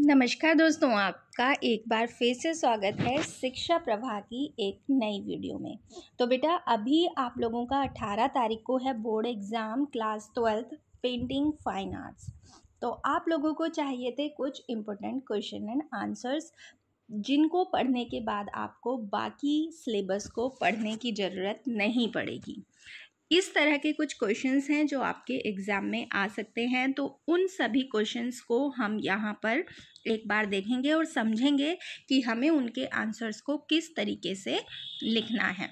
नमस्कार दोस्तों आपका एक बार फिर से स्वागत है शिक्षा प्रभा की एक नई वीडियो में तो बेटा अभी आप लोगों का 18 तारीख को है board exam class twelfth painting fine arts तो आप लोगों को चाहिए थे कुछ इम्पोर्टेंट क्वेश्चन एंड आंसर्स जिनको पढ़ने के बाद आपको बाकी सिलेबस को पढ़ने की ज़रूरत नहीं पड़ेगी इस तरह के कुछ क्वेश्चंस हैं जो आपके एग्ज़ाम में आ सकते हैं तो उन सभी क्वेश्चंस को हम यहाँ पर एक बार देखेंगे और समझेंगे कि हमें उनके आंसर्स को किस तरीके से लिखना है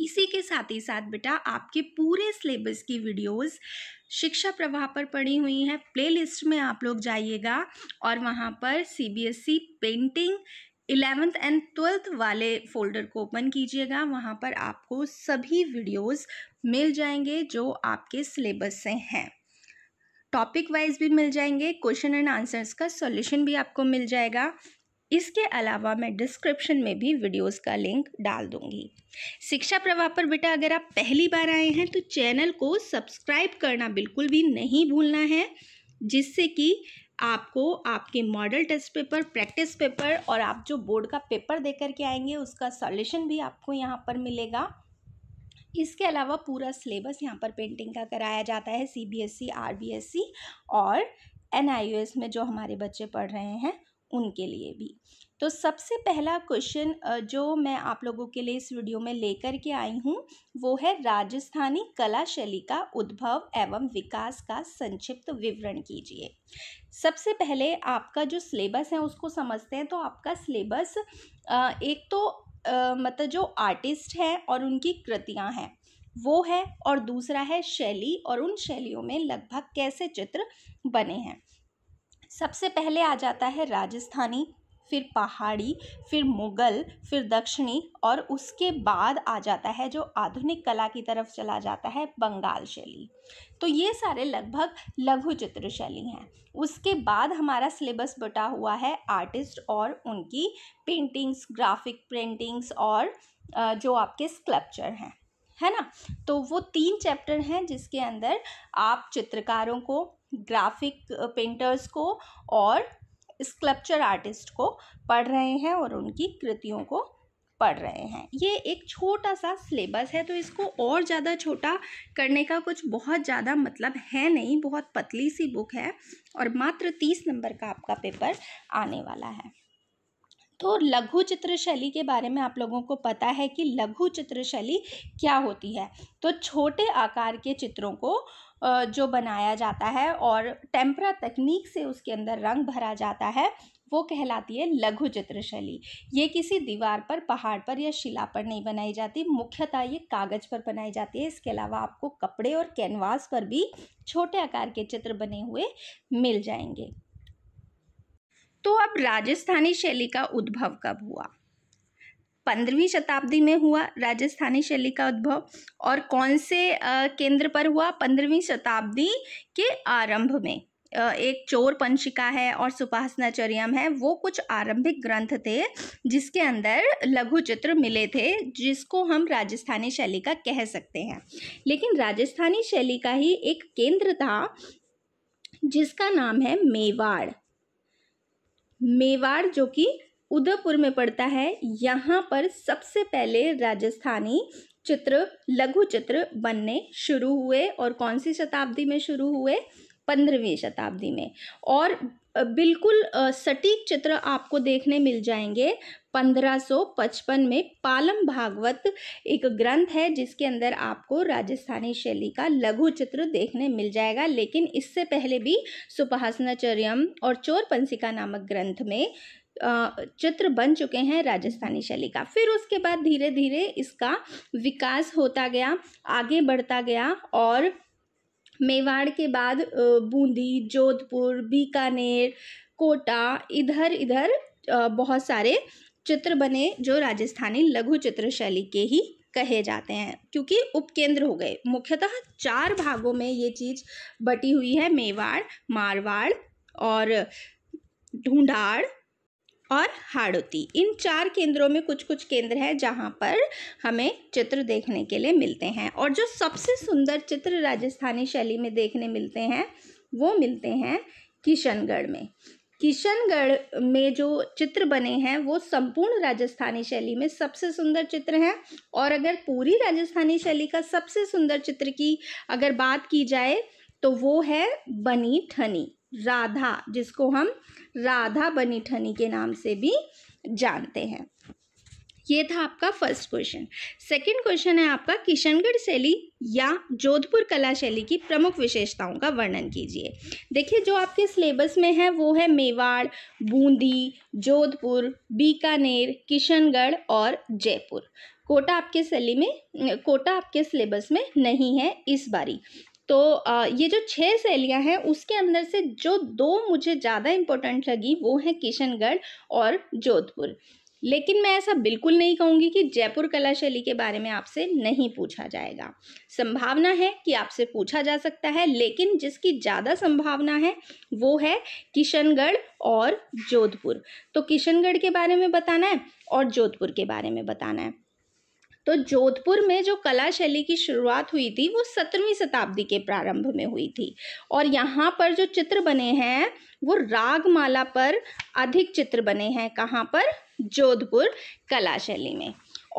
इसी के साथ ही साथ बेटा आपके पूरे सिलेबस की वीडियोस शिक्षा प्रवाह पर पड़ी हुई हैं प्लेलिस्ट में आप लोग जाइएगा और वहाँ पर CBSE painting eleventh and twelfth वाले फ़ोल्डर को ओपन कीजिएगा वहाँ पर आपको सभी वीडियोस मिल जाएंगे जो आपके सिलेबस से हैं टॉपिक वाइज भी मिल जाएंगे क्वेश्चन एंड आंसर्स का सॉल्यूशन भी आपको मिल जाएगा इसके अलावा मैं डिस्क्रिप्शन में भी वीडियोस का लिंक डाल दूंगी शिक्षा प्रवाह पर बेटा अगर आप पहली बार आए हैं तो चैनल को सब्सक्राइब करना बिल्कुल भी नहीं भूलना है जिससे कि आपको आपके model test paper practice paper और आप जो बोर्ड का पेपर दे कर के आएंगे उसका सॉल्यूशन भी आपको यहाँ पर मिलेगा इसके अलावा पूरा सिलेबस यहाँ पर पेंटिंग का कराया जाता है C B S C R B S C और एन आई यू एस में जो हमारे बच्चे पढ़ रहे हैं उनके लिए भी तो सबसे पहला क्वेश्चन जो मैं आप लोगों के लिए इस वीडियो में लेकर के आई हूँ वो है राजस्थानी कला शैली का उद्भव एवं विकास का संक्षिप्त विवरण कीजिए सबसे पहले आपका जो सिलेबस है उसको समझते हैं तो आपका सिलेबस एक तो मतलब जो आर्टिस्ट हैं और उनकी कृतियाँ हैं वो है और दूसरा है शैली और उन शैलियों में लगभग कैसे चित्र बने हैं सबसे पहले आ जाता है राजस्थानी फिर पहाड़ी फिर मुग़ल फिर दक्षिणी और उसके बाद आ जाता है जो आधुनिक कला की तरफ चला जाता है बंगाल शैली तो ये सारे लगभग लघु चित्र शैली हैं उसके बाद हमारा सिलेबस बटा हुआ है आर्टिस्ट और उनकी पेंटिंग्स ग्राफिक पेंटिंग्स और जो आपके स्कल्पचर हैं है ना तो वो तीन चैप्टर हैं जिसके अंदर आप चित्रकारों को ग्राफिक पेंटर्स को और स्कल्पचर आर्टिस्ट को पढ़ रहे हैं और उनकी कृतियों को पढ़ रहे हैं ये एक छोटा सा सिलेबस है तो इसको और ज़्यादा छोटा करने का कुछ बहुत ज़्यादा मतलब है नहीं बहुत पतली सी बुक है और मात्र तीस नंबर का आपका पेपर आने वाला है तो लघु चित्र शैली के बारे में आप लोगों को पता है कि लघु चित्र शैली क्या होती है तो छोटे आकार के चित्रों को जो बनाया जाता है और टेम्परा तकनीक से उसके अंदर रंग भरा जाता है वो कहलाती है लघु चित्र शैली ये किसी दीवार पर पहाड़ पर या शिला पर नहीं बनाई जाती मुख्यतः ये कागज़ पर बनाई जाती है इसके अलावा आपको कपड़े और कैनवास पर भी छोटे आकार के चित्र बने हुए मिल जाएंगे तो अब राजस्थानी शैली का उद्भव कब हुआ पंद्रहवीं शताब्दी में हुआ राजस्थानी शैली का उद्भव और कौन से केंद्र पर हुआ पंद्रहवीं शताब्दी के आरंभ में एक चोर पंशिका है और सुपासनाचर्यम है वो कुछ आरंभिक ग्रंथ थे जिसके अंदर लघु चित्र मिले थे जिसको हम राजस्थानी शैली का कह सकते हैं लेकिन राजस्थानी शैली का ही एक केंद्र था जिसका नाम है मेवाड़ मेवाड़ जो कि उदयपुर में पड़ता है यहाँ पर सबसे पहले राजस्थानी चित्र लघु चित्र बनने शुरू हुए और कौन सी शताब्दी में शुरू हुए पंद्रहवीं शताब्दी में और बिल्कुल सटीक चित्र आपको देखने मिल जाएंगे 1555 में पालम भागवत एक ग्रंथ है जिसके अंदर आपको राजस्थानी शैली का लघु चित्र देखने मिल जाएगा लेकिन इससे पहले भी सुपहासनाचर्यम और चोरपंसिका नामक ग्रंथ में चित्र बन चुके हैं राजस्थानी शैली का फिर उसके बाद धीरे धीरे इसका विकास होता गया आगे बढ़ता गया और मेवाड़ के बाद बूंदी जोधपुर बीकानेर कोटा इधर इधर बहुत सारे चित्र बने जो राजस्थानी लघु चित्र शैली के ही कहे जाते हैं क्योंकि उपकेंद्र हो गए मुख्यतः चार भागों में ये चीज़ बटी हुई है मेवाड़ मारवाड़ और ढूंढाड़ और हाड़ोती इन चार केंद्रों में कुछ कुछ केंद्र है जहाँ पर हमें चित्र देखने के लिए मिलते हैं और जो सबसे सुंदर चित्र राजस्थानी शैली में देखने मिलते हैं वो मिलते हैं किशनगढ़ में किशनगढ़ में जो चित्र बने हैं वो संपूर्ण राजस्थानी शैली में सबसे सुंदर चित्र हैं और अगर पूरी राजस्थानी शैली का सबसे सुंदर चित्र की अगर बात की जाए तो वो है बनी ठनी राधा जिसको हम राधा बनी ठनी के नाम से भी जानते हैं ये था आपका फर्स्ट क्वेश्चन सेकंड क्वेश्चन है आपका किशनगढ़ शैली या जोधपुर कला शैली की प्रमुख विशेषताओं का वर्णन कीजिए देखिए जो आपके सिलेबस में है वो है मेवाड़ बूंदी जोधपुर बीकानेर किशनगढ़ और जयपुर कोटा आपके शैली में कोटा आपके सिलेबस में नहीं है इस बारी तो ये जो छः शैलियाँ हैं उसके अंदर से जो दो मुझे ज़्यादा इम्पोर्टेंट लगी वो हैं किशनगढ़ और जोधपुर लेकिन मैं ऐसा बिल्कुल नहीं कहूँगी कि जयपुर कला शैली के बारे में आपसे नहीं पूछा जाएगा संभावना है कि आपसे पूछा जा सकता है लेकिन जिसकी ज़्यादा संभावना है वो है किशनगढ़ और जोधपुर तो किशनगढ़ के बारे में बताना है और जोधपुर के बारे में बताना है तो जोधपुर में जो कला शैली की शुरुआत हुई थी वो सत्रहवीं शताब्दी के प्रारंभ में हुई थी और यहाँ पर जो चित्र बने हैं वो रागमाला पर अधिक चित्र बने हैं कहाँ पर जोधपुर कला शैली में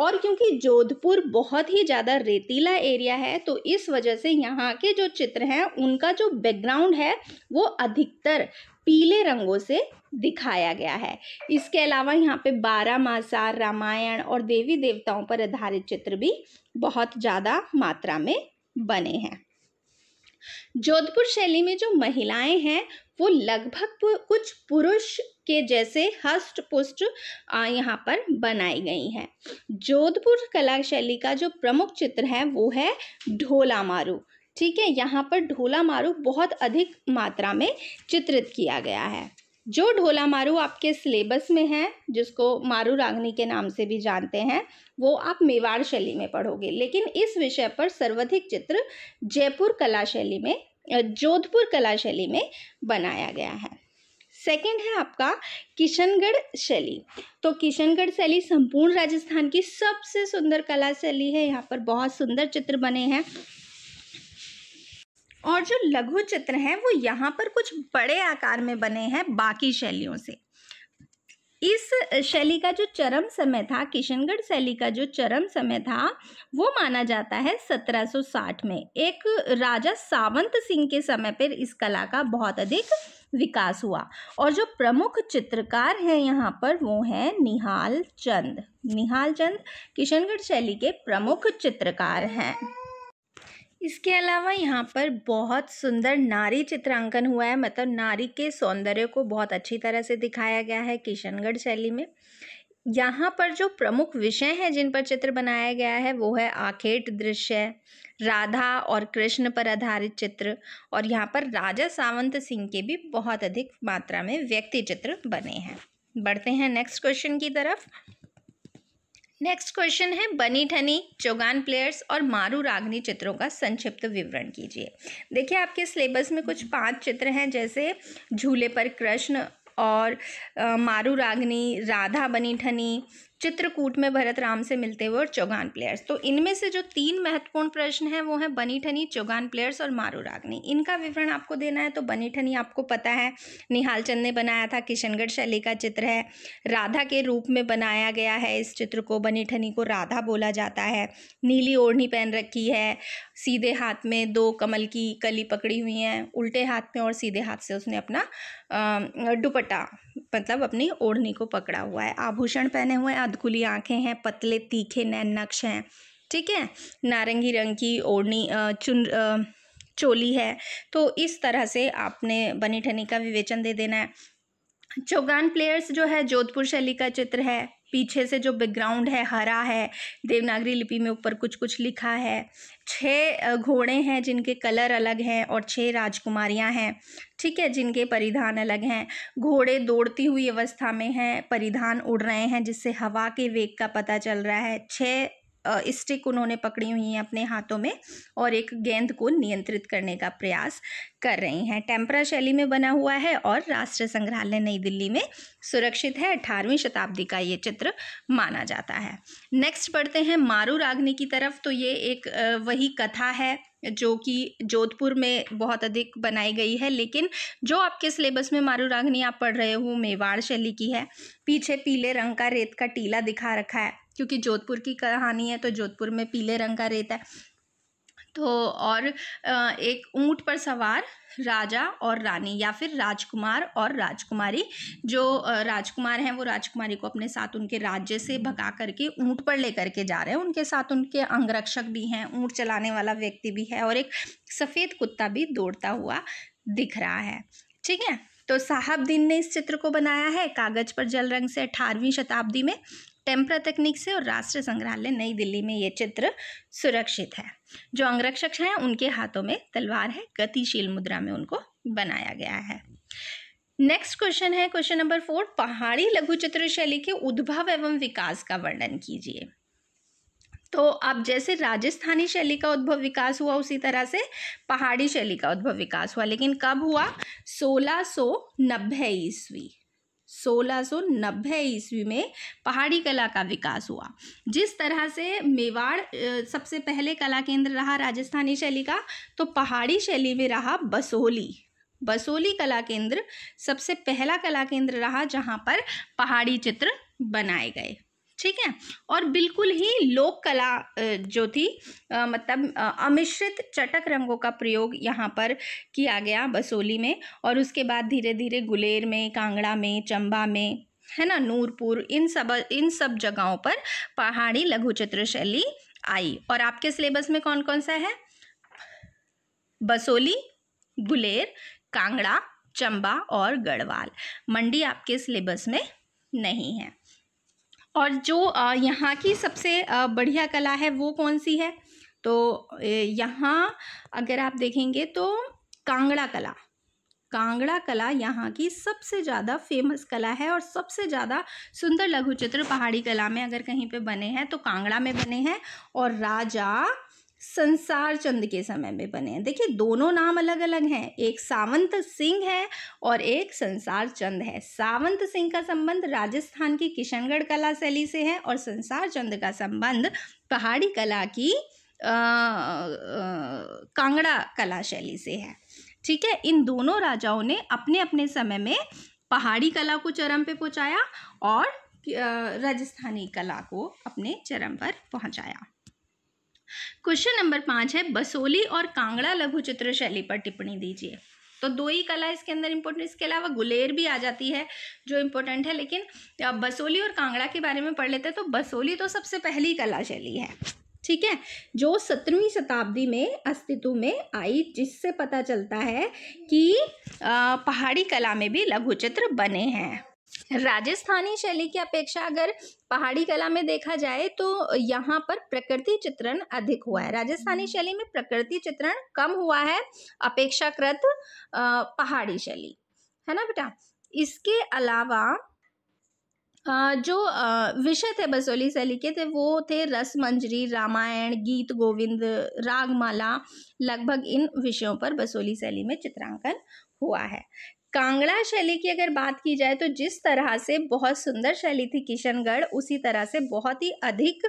और क्योंकि जोधपुर बहुत ही ज़्यादा रेतीला एरिया है तो इस वजह से यहाँ के जो चित्र हैं उनका जो बैकग्राउंड है वो अधिकतर पीले रंगों से दिखाया गया है इसके अलावा यहाँ पे बारह मासा रामायण और देवी देवताओं पर आधारित चित्र भी बहुत ज़्यादा मात्रा में बने हैं जोधपुर शैली में जो महिलाएं हैं वो लगभग कुछ पुरुष के जैसे हस्त पुष्ट यहाँ पर बनाई गई हैं जोधपुर कला शैली का जो प्रमुख चित्र है वो है ढोला मारू ठीक है यहाँ पर ढोला मारू बहुत अधिक मात्रा में चित्रित किया गया है जो ढोला मारू आपके सिलेबस में है जिसको मारू रागनी के नाम से भी जानते हैं वो आप मेवाड़ शैली में पढ़ोगे लेकिन इस विषय पर सर्वाधिक चित्र जयपुर कला शैली में जोधपुर कला शैली में बनाया गया है सेकंड है आपका किशनगढ़ शैली तो किशनगढ़ शैली संपूर्ण राजस्थान की सबसे सुंदर कला शैली है यहाँ पर बहुत सुंदर चित्र बने हैं और जो लघु चित्र हैं वो यहाँ पर कुछ बड़े आकार में बने हैं बाकी शैलियों से इस शैली का जो चरम समय था किशनगढ़ शैली का जो चरम समय था वो माना जाता है 1760 में एक राजा सावंत सिंह के समय पर इस कला का बहुत अधिक विकास हुआ और जो प्रमुख चित्रकार हैं यहाँ पर वो हैं निहाल चंद निहाल चंद किशनगढ़ शैली के प्रमुख चित्रकार हैं इसके अलावा यहाँ पर बहुत सुंदर नारी चित्रांकन हुआ है मतलब नारी के सौंदर्य को बहुत अच्छी तरह से दिखाया गया है किशनगढ़ शैली में यहाँ पर जो प्रमुख विषय हैं जिन पर चित्र बनाया गया है वो है आखेट दृश्य राधा और कृष्ण पर आधारित चित्र और यहाँ पर राजा सावंत सिंह के भी बहुत अधिक मात्रा में व्यक्ति चित्र बने हैं बढ़ते हैं नेक्स्ट क्वेश्चन की तरफ नेक्स्ट क्वेश्चन है बनी ठनी चौगान प्लेयर्स और मारू रागनी चित्रों का संक्षिप्त विवरण कीजिए देखिए आपके सिलेबस में कुछ पांच चित्र हैं जैसे झूले पर कृष्ण और आ, मारू रागनी राधा बनी ठनी चित्रकूट में भरत राम से मिलते हुए और चौगान प्लेयर्स तो इनमें से जो तीन महत्वपूर्ण प्रश्न हैं वो हैं बनी ठनी चौगान प्लेयर्स और मारू रागनी इनका विवरण आपको देना है तो बनी ठनी आपको पता है निहाल चंद ने बनाया था किशनगढ़ शैली का चित्र है राधा के रूप में बनाया गया है इस चित्र को बनी ठनी को राधा बोला जाता है नीली ओढ़नी पहन रखी है सीधे हाथ में दो कमल की कली पकड़ी हुई हैं उल्टे हाथ में और सीधे हाथ से उसने अपना दुपट्टा मतलब अपनी ओढ़नी को पकड़ा हुआ है आभूषण पहने हुए अधकुली आंखें हैं पतले तीखे नैन नक्श हैं ठीक है नारंगी रंग की ओढ़नी चुन चोली है तो इस तरह से आपने बनी ठनी का विवेचन दे देना है चौगान प्लेयर्स जो है जोधपुर शैली का चित्र है पीछे से जो बैकग्राउंड है हरा है देवनागरी लिपि में ऊपर कुछ कुछ लिखा है छः घोड़े हैं जिनके कलर अलग हैं और छः राजकुमारियां हैं ठीक है जिनके परिधान अलग हैं घोड़े दौड़ती हुई अवस्था में हैं परिधान उड़ रहे हैं जिससे हवा के वेग का पता चल रहा है छः स्टिक उन्होंने पकड़ी हुई हैं अपने हाथों में और एक गेंद को नियंत्रित करने का प्रयास कर रही हैं टेम्परा शैली में बना हुआ है और राष्ट्रीय संग्रहालय नई दिल्ली में सुरक्षित है अठारहवीं शताब्दी का ये चित्र माना जाता है नेक्स्ट पढ़ते हैं मारू रागनी की तरफ तो ये एक वही कथा है जो कि जोधपुर में बहुत अधिक बनाई गई है लेकिन जो आपके सिलेबस में मारू रागनी आप पढ़ रहे हो मेवाड़ शैली की है पीछे पीले रंग का रेत का टीला दिखा रखा है क्योंकि जोधपुर की कहानी है तो जोधपुर में पीले रंग का रेत है तो और एक ऊंट पर सवार राजा और रानी या फिर राजकुमार और राजकुमारी जो राजकुमार हैं वो राजकुमारी को अपने साथ उनके राज्य से भगा करके ऊँट पर लेकर के जा रहे हैं उनके साथ उनके अंगरक्षक भी हैं ऊंट चलाने वाला व्यक्ति भी है और एक सफ़ेद कुत्ता भी दौड़ता हुआ दिख रहा है ठीक है तो साहब दीन ने इस चित्र को बनाया है कागज़ पर जल रंग से अठारहवीं शताब्दी में टेम्परा तकनीक से और राष्ट्रीय संग्रहालय नई दिल्ली में ये चित्र सुरक्षित है जो अंगरक्षक हैं उनके हाथों में तलवार है गतिशील मुद्रा में उनको बनाया गया है नेक्स्ट क्वेश्चन है क्वेश्चन नंबर फोर पहाड़ी लघु चित्र शैली के उद्भव एवं विकास का वर्णन कीजिए तो अब जैसे राजस्थानी शैली का उद्भव विकास हुआ उसी तरह से पहाड़ी शैली का उद्भव विकास हुआ लेकिन कब हुआ सोलह सौ नब्बे ईस्वी 1690 ईस्वी में पहाड़ी कला का विकास हुआ जिस तरह से मेवाड़ सबसे पहले कला केंद्र रहा राजस्थानी शैली का तो पहाड़ी शैली में रहा बसोली बसोली कला केंद्र सबसे पहला कला केंद्र रहा जहाँ पर पहाड़ी चित्र बनाए गए ठीक है और बिल्कुल ही लोक कला जो थी मतलब अमिश्रित चटक रंगों का प्रयोग यहाँ पर किया गया बसोली में और उसके बाद धीरे धीरे गुलेर में कांगड़ा में चंबा में है ना नूरपुर इन सब इन सब जगहों पर पहाड़ी लघु चित्र शैली आई और आपके सिलेबस में कौन कौन सा है बसोली गुलेर कांगड़ा चंबा और गढ़वाल मंडी आपके सिलेबस में नहीं है और जो यहाँ की सबसे बढ़िया कला है वो कौन सी है तो यहाँ अगर आप देखेंगे तो कांगड़ा कला कांगड़ा कला यहाँ की सबसे ज़्यादा फेमस कला है और सबसे ज़्यादा सुंदर लघु चित्र पहाड़ी कला में अगर कहीं पे बने हैं तो कांगड़ा में बने हैं और राजा संसार चंद के समय में बने हैं देखिए दोनों नाम अलग अलग हैं एक सावंत सिंह है और एक संसार चंद है सावंत सिंह का संबंध राजस्थान की किशनगढ़ कला शैली से है और संसार चंद का संबंध पहाड़ी कला की आ, आ, कांगड़ा कला शैली से है ठीक है इन दोनों राजाओं ने अपने अपने समय में पहाड़ी कला को चरम पे पहुंचाया और राजस्थानी कला को अपने चरम पर पहुंचाया क्वेश्चन नंबर पाँच है बसोली और कांगड़ा लघु चित्र शैली पर टिप्पणी दीजिए तो दो ही कला इसके अंदर इम्पोर्टेंट इसके अलावा गुलेर भी आ जाती है जो इम्पोर्टेंट है लेकिन आप बसोली और कांगड़ा के बारे में पढ़ लेते हैं तो बसोली तो सबसे पहली कला शैली है ठीक है जो सत्रहवीं शताब्दी में अस्तित्व में आई जिससे पता चलता है कि पहाड़ी कला में भी लघु चित्र बने हैं राजस्थानी शैली की अपेक्षा अगर पहाड़ी कला में देखा जाए तो यहाँ पर प्रकृति चित्रण अधिक हुआ है राजस्थानी शैली में प्रकृति चित्रण कम हुआ है अपेक्षाकृत पहाड़ी शैली है ना बेटा इसके अलावा जो विषय थे बसोली शैली के थे वो थे रस मंजरी रामायण गीत गोविंद रागमाला लगभग इन विषयों पर बसोली शैली में चित्रांकन हुआ है कांगड़ा शैली की अगर बात की जाए तो जिस तरह से बहुत सुंदर शैली थी किशनगढ़ उसी तरह से बहुत ही अधिक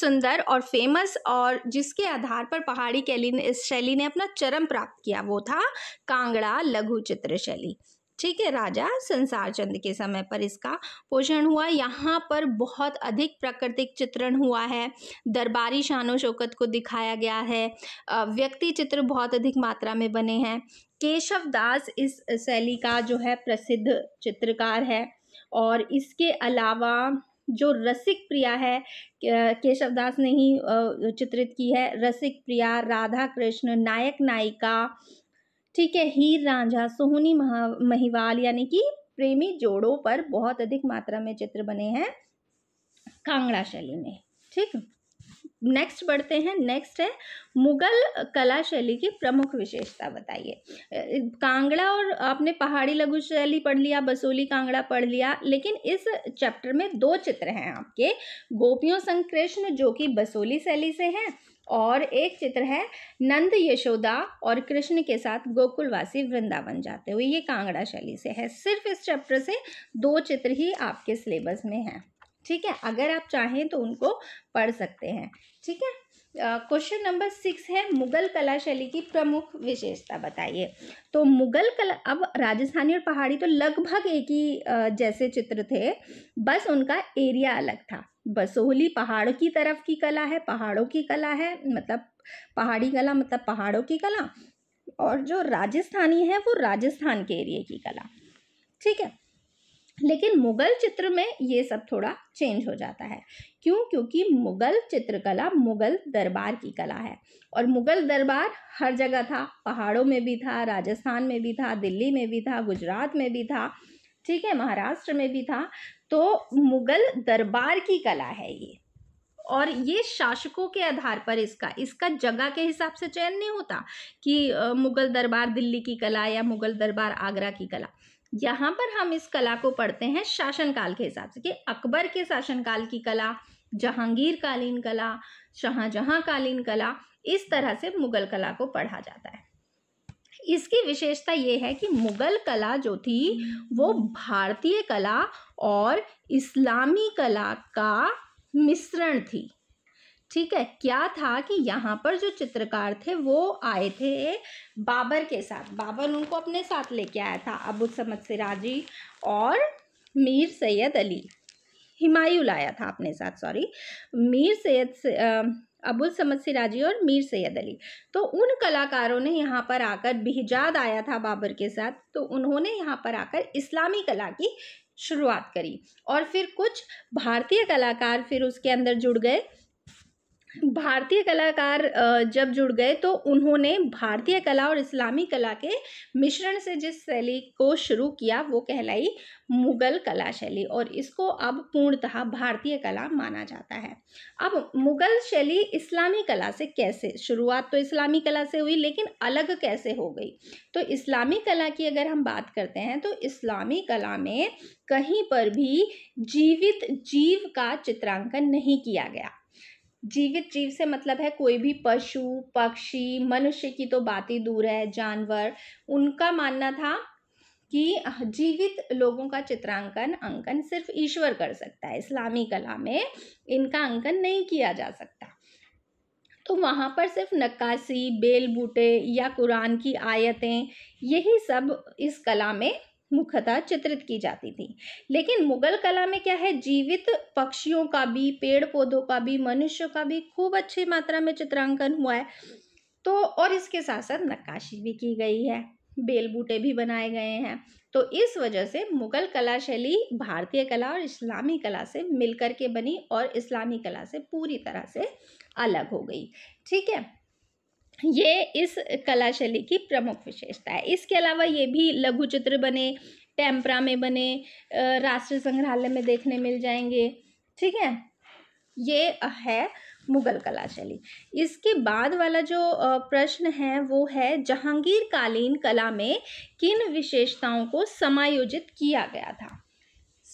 सुंदर और फेमस और जिसके आधार पर पहाड़ी कैली शैली ने अपना चरम प्राप्त किया वो था कांगड़ा लघु चित्र शैली ठीक है राजा संसार चंद के समय पर इसका पोषण हुआ यहाँ पर बहुत अधिक प्राकृतिक चित्रण हुआ है दरबारी शानो शौकत को दिखाया गया है व्यक्ति चित्र बहुत अधिक मात्रा में बने हैं केशव दास इस शैली का जो है प्रसिद्ध चित्रकार है और इसके अलावा जो रसिक प्रिया है केशव दास ने ही चित्रित की है रसिक प्रिया राधा कृष्ण नायक नायिका ठीक है हीर रांझा सोहनी महिवाल यानी कि प्रेमी जोड़ों पर बहुत अधिक मात्रा में चित्र बने हैं कांगड़ा शैली में ठीक नेक्स्ट बढ़ते हैं नेक्स्ट है मुगल कला शैली की प्रमुख विशेषता बताइए कांगड़ा और आपने पहाड़ी लघु शैली पढ़ लिया बसोली कांगड़ा पढ़ लिया लेकिन इस चैप्टर में दो चित्र हैं आपके गोपियों संग कृष्ण जो कि बसोली शैली से हैं और एक चित्र है नंद यशोदा और कृष्ण के साथ गोकुलवासी वृंदावन जाते हुए ये कांगड़ा शैली से है सिर्फ इस चैप्टर से दो चित्र ही आपके सिलेबस में हैं ठीक है अगर आप चाहें तो उनको पढ़ सकते हैं ठीक है क्वेश्चन नंबर सिक्स है मुगल कला शैली की प्रमुख विशेषता बताइए तो मुगल कला अब राजस्थानी और पहाड़ी तो लगभग एक ही जैसे चित्र थे बस उनका एरिया अलग था बसोहली पहाड़ की तरफ की कला है पहाड़ों की कला है मतलब पहाड़ी कला मतलब पहाड़ों की कला और जो राजस्थानी है वो राजस्थान के एरिए की कला ठीक है लेकिन मुगल चित्र में ये सब थोड़ा चेंज हो जाता है क्यों क्योंकि मुगल चित्रकला मुगल दरबार की कला है और मुगल दरबार हर जगह था पहाड़ों में भी था राजस्थान में भी था दिल्ली में भी था गुजरात में भी था ठीक है महाराष्ट्र में भी था तो मुग़ल दरबार की कला है ये और ये शासकों के आधार पर इसका इसका जगह के हिसाब से चयन नहीं होता कि मुग़ल दरबार दिल्ली की कला या मुग़ल दरबार आगरा की कला यहाँ पर हम इस कला को पढ़ते हैं शासनकाल के हिसाब से कि अकबर के शासनकाल की कला जहांगीर कालीन कला शाहजहां कालीन कला इस तरह से मुग़ल कला को पढ़ा जाता है इसकी विशेषता ये है कि मुगल कला जो थी वो हम्म। भारतीय कला और इस्लामी कला का मिश्रण थी ठीक है क्या था कि यहाँ पर जो चित्रकार थे वो आए थे बाबर के साथ बाबर उनको अपने साथ लेके आया था अबू समद सिराजी और मीर सैयद अली हिमायूं लाया था अपने साथ सॉरी मीर सैयद से, अबुल समद सिराजी और मीर सैद अली तो उन कलाकारों ने यहाँ पर आकर बिहजाद आया था बाबर के साथ तो उन्होंने यहाँ पर आकर इस्लामी कला की शुरुआत करी और फिर कुछ भारतीय कलाकार फिर उसके अंदर जुड़ गए भारतीय कलाकार जब जुड़ गए तो उन्होंने भारतीय कला और इस्लामी कला के मिश्रण से जिस शैली को शुरू किया वो कहलाई मुगल कला शैली और इसको अब पूर्णतः भारतीय कला माना जाता है अब मुगल शैली इस्लामी कला से कैसे शुरुआत तो इस्लामी कला से हुई लेकिन अलग कैसे हो गई तो इस्लामी कला की अगर हम बात करते हैं तो इस्लामी कला में कहीं पर भी जीवित जीव का चित्रांकन नहीं किया गया जीवित जीव से मतलब है कोई भी पशु पक्षी मनुष्य की तो बात ही दूर है जानवर उनका मानना था कि जीवित लोगों का चित्रांकन अंकन सिर्फ ईश्वर कर सकता है इस्लामी कला में इनका अंकन नहीं किया जा सकता तो वहाँ पर सिर्फ नक्काशी बेल बूटे या कुरान की आयतें यही सब इस कला में मुख्यतः चित्रित की जाती थी लेकिन मुगल कला में क्या है जीवित पक्षियों का भी पेड़ पौधों का भी मनुष्य का भी खूब अच्छी मात्रा में चित्रांकन हुआ है तो और इसके साथ साथ नक्काशी भी की गई है बेल बूटे भी बनाए गए हैं तो इस वजह से मुगल कला शैली भारतीय कला और इस्लामी कला से मिलकर के बनी और इस्लामी कला से पूरी तरह से अलग हो गई ठीक है ये इस कला शैली की प्रमुख विशेषता है इसके अलावा ये भी लघु चित्र बने टेम्परा में बने राष्ट्रीय संग्रहालय में देखने मिल जाएंगे ठीक है ये है मुगल कला शैली इसके बाद वाला जो प्रश्न है वो है जहांगीर कालीन कला में किन विशेषताओं को समायोजित किया गया था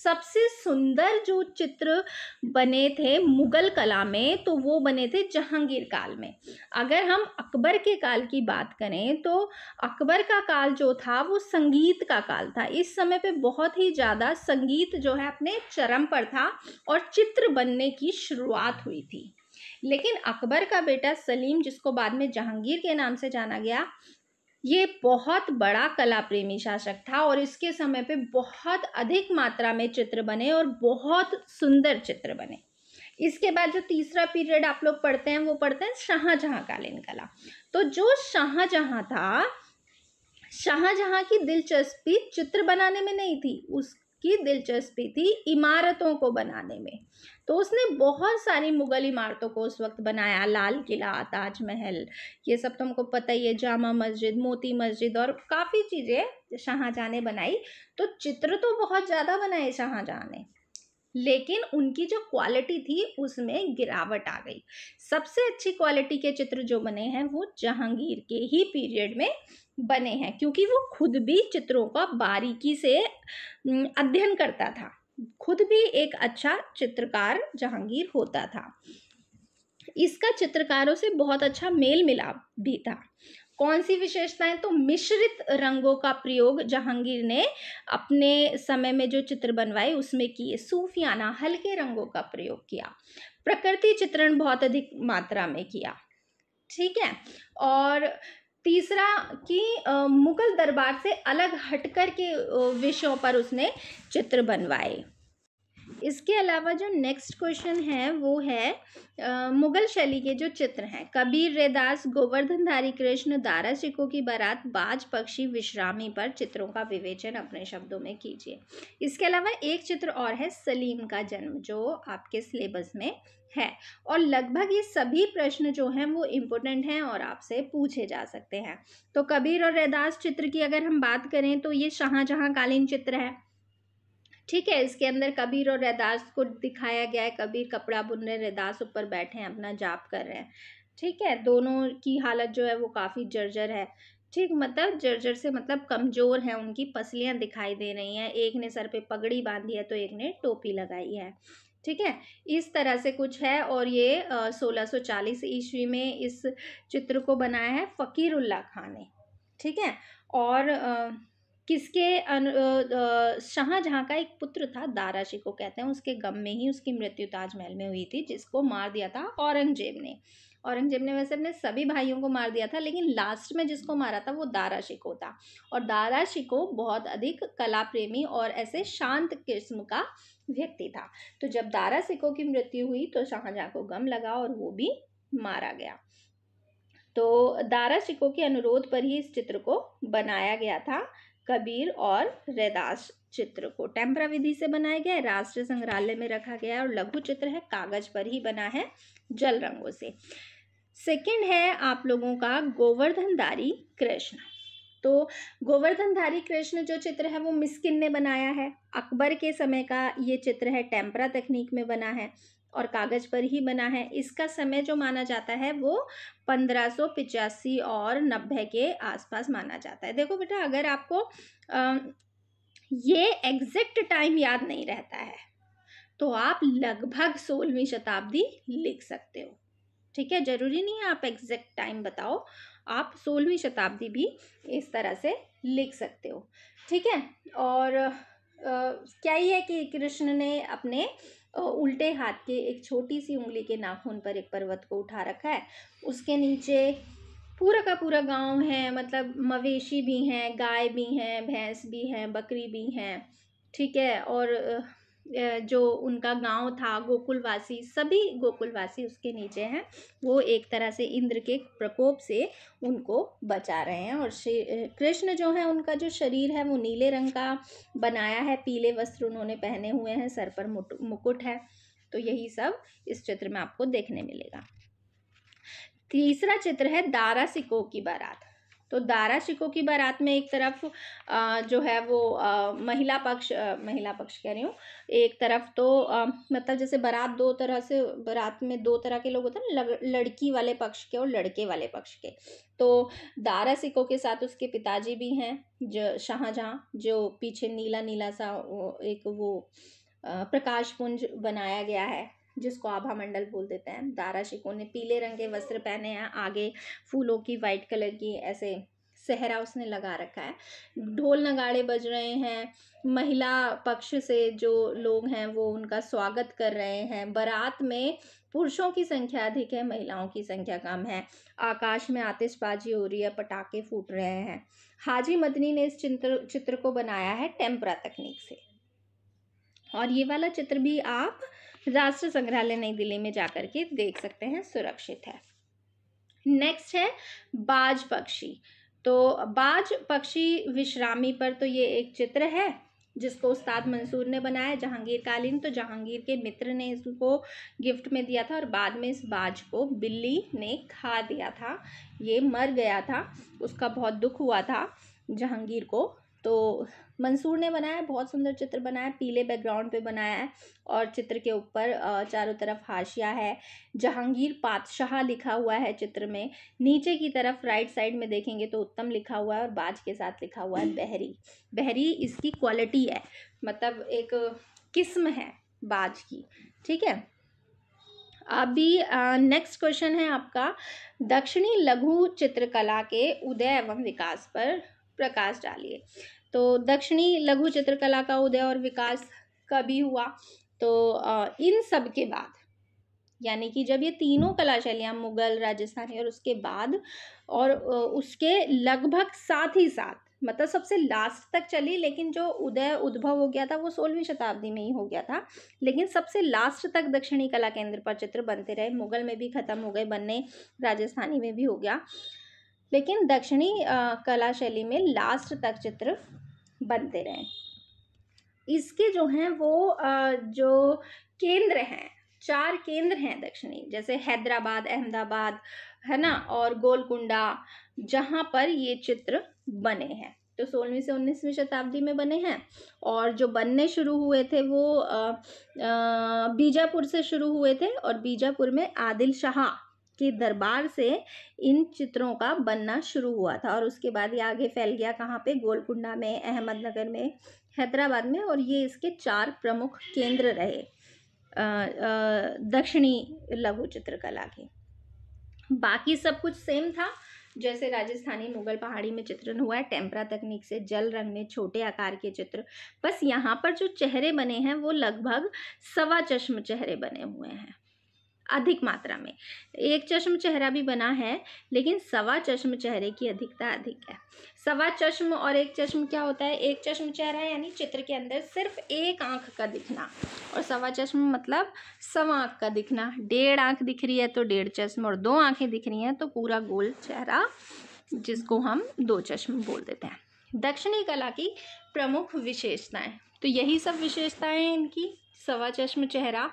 सबसे सुंदर जो चित्र बने थे मुग़ल कला में तो वो बने थे जहांगीर काल में अगर हम अकबर के काल की बात करें तो अकबर का काल जो था वो संगीत का काल था इस समय पे बहुत ही ज़्यादा संगीत जो है अपने चरम पर था और चित्र बनने की शुरुआत हुई थी लेकिन अकबर का बेटा सलीम जिसको बाद में जहांगीर के नाम से जाना गया ये बहुत बड़ा कला प्रेमी शासक था और इसके समय पे बहुत अधिक मात्रा में चित्र बने और बहुत सुंदर चित्र बने इसके बाद जो तीसरा पीरियड आप लोग पढ़ते हैं वो पढ़ते हैं शाहजहाँ कालीन कला तो जो शाहजहाँ था शाहजहाँ की दिलचस्पी चित्र बनाने में नहीं थी उस की दिलचस्पी थी इमारतों को बनाने में तो उसने बहुत सारी मुग़ल इमारतों को उस वक्त बनाया लाल किला ताजमहल ये सब तो हमको पता ही है जामा मस्जिद मोती मस्जिद और काफ़ी चीज़ें शाहजहाँ ने बनाई तो चित्र तो बहुत ज़्यादा बनाए शाहजहाँ ने लेकिन उनकी जो क्वालिटी थी उसमें गिरावट आ गई सबसे अच्छी क्वालिटी के चित्र जो बने हैं वो जहांगीर के ही पीरियड में बने हैं क्योंकि वो खुद भी चित्रों का बारीकी से अध्ययन करता था खुद भी एक अच्छा चित्रकार जहांगीर होता था इसका चित्रकारों से बहुत अच्छा मेल मिलाप भी था कौन सी विशेषताएं तो मिश्रित रंगों का प्रयोग जहांगीर ने अपने समय में जो चित्र बनवाए उसमें किए सूफियाना हल्के रंगों का प्रयोग किया प्रकृति चित्रण बहुत अधिक मात्रा में किया ठीक है और तीसरा कि मुग़ल दरबार से अलग हटकर के विषयों पर उसने चित्र बनवाए इसके अलावा जो नेक्स्ट क्वेश्चन है वो है मुग़ल शैली के जो चित्र हैं कबीर रेदास गोवर्धनधारी कृष्ण दारा शिको की बारात बाज पक्षी विश्रामी पर चित्रों का विवेचन अपने शब्दों में कीजिए इसके अलावा एक चित्र और है सलीम का जन्म जो आपके सिलेबस में है और लगभग ये सभी प्रश्न जो हैं वो इम्पोर्टेंट हैं और आपसे पूछे जा सकते हैं तो कबीर और रैदास चित्र की अगर हम बात करें तो ये शाहजहाँ कालीन चित्र है ठीक है इसके अंदर कबीर और रैदास को दिखाया गया है कबीर कपड़ा बुन रहे रैदास ऊपर बैठे हैं अपना जाप कर रहे हैं ठीक है दोनों की हालत जो है वो काफ़ी जर्जर है ठीक मतलब जर्जर से मतलब कमज़ोर है उनकी पसलियाँ दिखाई दे रही हैं एक ने सर पे पगड़ी बांधी है तो एक ने टोपी लगाई है ठीक है इस तरह से कुछ है और ये सोलह सौ ईस्वी में इस चित्र को बनाया है फ़कीरुल्ला खान ने ठीक है और आ, किसके शाहजहाँ का एक पुत्र था दारा को कहते हैं उसके गम में ही उसकी मृत्यु ताजमहल में हुई थी जिसको मार दिया था औरंगजेब ने औरंगजेब ने वैसे अपने सभी भाइयों को मार दिया था लेकिन लास्ट में जिसको मारा था वो दारा शिको था और दारा शिको बहुत अधिक कला प्रेमी और ऐसे शांत किस्म का व्यक्ति था तो जब दारा शिको की मृत्यु हुई तो शाहजहाँ को गम लगा और वो भी मारा गया तो दारा शिको के अनुरोध पर ही इस चित्र को बनाया गया था कबीर और रैदास चित्र को टेम्परा विधि से बनाया गया है राष्ट्रीय संग्रहालय में रखा गया है और लघु चित्र है कागज पर ही बना है जल रंगों से सेकंड है आप लोगों का गोवर्धनधारी कृष्ण तो गोवर्धनधारी कृष्ण जो चित्र है वो मिस्किन ने बनाया है अकबर के समय का ये चित्र है टेम्परा तकनीक में बना है और कागज़ पर ही बना है इसका समय जो माना जाता है वो पंद्रह और नब्बे के आसपास माना जाता है देखो बेटा अगर आपको आ, ये एग्जैक्ट टाइम याद नहीं रहता है तो आप लगभग सोलहवीं शताब्दी लिख सकते हो ठीक है जरूरी नहीं है आप एग्जैक्ट टाइम बताओ आप सोलहवीं शताब्दी भी इस तरह से लिख सकते हो ठीक है और आ, क्या ही है कि कृष्ण ने अपने उल्टे हाथ के एक छोटी सी उंगली के नाखून पर एक पर्वत को उठा रखा है उसके नीचे पूरा का पूरा गांव है मतलब मवेशी भी हैं गाय भी हैं भैंस भी हैं बकरी भी हैं ठीक है और जो उनका गांव था गोकुलवासी सभी गोकुलवासी उसके नीचे हैं वो एक तरह से इंद्र के प्रकोप से उनको बचा रहे हैं और श्री कृष्ण जो है उनका जो शरीर है वो नीले रंग का बनाया है पीले वस्त्र उन्होंने पहने हुए हैं सर पर मुकुट है तो यही सब इस चित्र में आपको देखने मिलेगा तीसरा चित्र है दारा सिको की बारात तो दारा शिको की बारात में एक तरफ जो है वो महिला पक्ष महिला पक्ष कह रही हूँ एक तरफ तो मतलब जैसे बारात दो तरह से बारात में दो तरह के लोग होते हैं ना लड़की वाले पक्ष के और लड़के वाले पक्ष के तो दारा सिको के साथ उसके पिताजी भी हैं जो शाहजहाँ जो पीछे नीला नीला सा एक वो प्रकाश पुंज बनाया गया है जिसको आभा मंडल बोल देते हैं दारा शिको ने पीले रंग के वस्त्र पहने हैं आगे फूलों की वाइट कलर की ऐसे सहरा उसने लगा रखा है ढोल नगाड़े बज रहे हैं महिला पक्ष से जो लोग हैं वो उनका स्वागत कर रहे हैं बारात में पुरुषों की संख्या अधिक है महिलाओं की संख्या कम है आकाश में आतिशबाजी हो रही है पटाखे फूट रहे हैं हाजी मदनी ने इस चित्र चित्र को बनाया है टेम्परा तकनीक से और ये वाला चित्र भी आप राष्ट्र संग्रहालय नई दिल्ली में जाकर के देख सकते हैं सुरक्षित है नेक्स्ट है बाज पक्षी तो बाज पक्षी विश्रामी पर तो ये एक चित्र है जिसको उस्ताद मंसूर ने बनाया जहांगीर कालीन तो जहांगीर के मित्र ने इसको गिफ्ट में दिया था और बाद में इस बाज को बिल्ली ने खा दिया था ये मर गया था उसका बहुत दुख हुआ था जहांगीर को तो मंसूर ने बनाया बहुत सुंदर चित्र बनाया पीले बैकग्राउंड पे बनाया है और चित्र के ऊपर चारों तरफ हाशिया है जहांगीर पातशाह लिखा हुआ है चित्र में नीचे की तरफ राइट साइड में देखेंगे तो उत्तम लिखा हुआ है और बाज के साथ लिखा हुआ है बहरी बहरी इसकी क्वालिटी है मतलब एक किस्म है बाज की ठीक है अभी नेक्स्ट क्वेश्चन है आपका दक्षिणी लघु चित्रकला के उदय एवं विकास पर प्रकाश डालिए तो दक्षिणी लघु चित्रकला का उदय और विकास कभी हुआ तो इन सब के बाद यानी कि जब ये तीनों कला शैलियाँ मुगल राजस्थानी और उसके बाद और उसके लगभग साथ ही साथ मतलब सबसे लास्ट तक चली लेकिन जो उदय उद्भव हो गया था वो सोलहवीं शताब्दी में ही हो गया था लेकिन सबसे लास्ट तक दक्षिणी कला केंद्र पर चित्र बनते रहे मुगल में भी ख़त्म हो गए बनने राजस्थानी में भी हो गया लेकिन दक्षिणी कला शैली में लास्ट तक चित्र बनते रहे इसके जो हैं वो जो केंद्र हैं चार केंद्र हैं दक्षिणी जैसे हैदराबाद अहमदाबाद है ना और गोलकुंडा जहाँ पर ये चित्र बने हैं तो सोलहवीं से उन्नीसवीं शताब्दी में बने हैं और जो बनने शुरू हुए थे वो बीजापुर से शुरू हुए थे और बीजापुर में आदिल शाह के दरबार से इन चित्रों का बनना शुरू हुआ था और उसके बाद ये आगे फैल गया कहाँ पे गोलकुंडा में अहमदनगर में हैदराबाद में और ये इसके चार प्रमुख केंद्र रहे दक्षिणी लघु चित्रकला के बाकी सब कुछ सेम था जैसे राजस्थानी मुगल पहाड़ी में चित्रण हुआ है टेम्परा तकनीक से जल रंग में छोटे आकार के चित्र बस यहाँ पर जो चेहरे बने हैं वो लगभग सवा चश्म चेहरे बने हुए हैं अधिक मात्रा में एक चश्म चेहरा भी बना है लेकिन सवा चश्म चेहरे की अधिकता अधिक है सवा चश्म और एक चश्म क्या होता है एक चश्म चेहरा यानी चित्र के अंदर सिर्फ एक आंख का दिखना और सवा चश्म मतलब सवा आंख का दिखना डेढ़ आंख दिख रही है तो डेढ़ चश्म और दो आंखें दिख रही हैं तो पूरा गोल चेहरा जिसको हम दो चश्म बोल देते हैं दक्षिणी कला की प्रमुख विशेषताएँ तो यही सब विशेषताएँ इनकी सवा चश्म चेहरा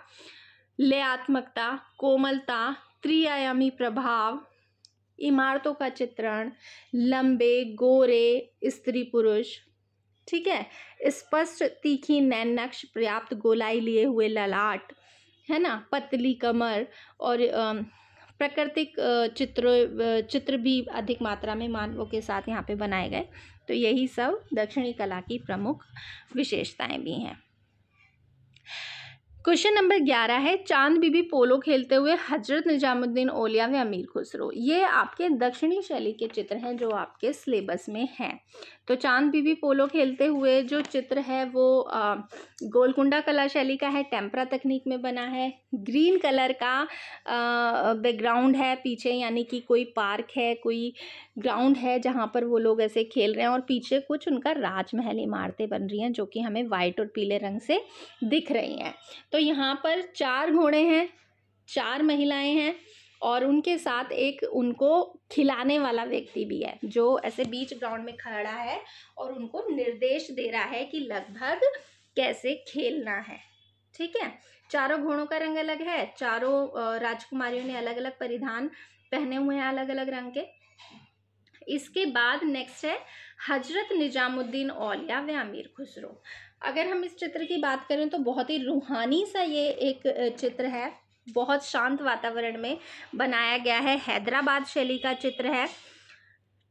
लयात्मकता कोमलता त्रिआयामी प्रभाव इमारतों का चित्रण लंबे गोरे स्त्री पुरुष ठीक है स्पष्ट तीखी नैन नक्श पर्याप्त गोलाई लिए हुए ललाट है ना पतली कमर और प्राकृतिक चित्र चित्र भी अधिक मात्रा में मानवों के साथ यहाँ पे बनाए गए तो यही सब दक्षिणी कला की प्रमुख विशेषताएं भी हैं क्वेश्चन नंबर ग्यारह है चांद बीबी पोलो खेलते हुए हजरत निजामुद्दीन ओलिया व अमीर खुसरो ये आपके दक्षिणी शैली के चित्र हैं जो आपके सिलेबस में हैं तो चांद बीबी पोलो खेलते हुए जो चित्र है वो गोलकुंडा कला शैली का है टेम्परा तकनीक में बना है ग्रीन कलर का बैकग्राउंड है पीछे यानी कि कोई पार्क है कोई ग्राउंड है जहाँ पर वो लोग ऐसे खेल रहे हैं और पीछे कुछ उनका राजमहल इमारतें बन रही हैं जो कि हमें वाइट और पीले रंग से दिख रही हैं तो यहाँ पर चार घोड़े हैं चार महिलाएँ हैं और उनके साथ एक उनको खिलाने वाला व्यक्ति भी है जो ऐसे बीच ग्राउंड में खड़ा है और उनको निर्देश दे रहा है कि लगभग कैसे खेलना है ठीक है चारों घोड़ों का रंग अलग है चारों राजकुमारियों ने अलग अलग परिधान पहने हुए हैं अलग अलग रंग के इसके बाद नेक्स्ट है हजरत निजामुद्दीन औलिया व अमीर खुसरो अगर हम इस चित्र की बात करें तो बहुत ही रूहानी सा ये एक चित्र है बहुत शांत वातावरण में बनाया गया है हैदराबाद शैली का चित्र है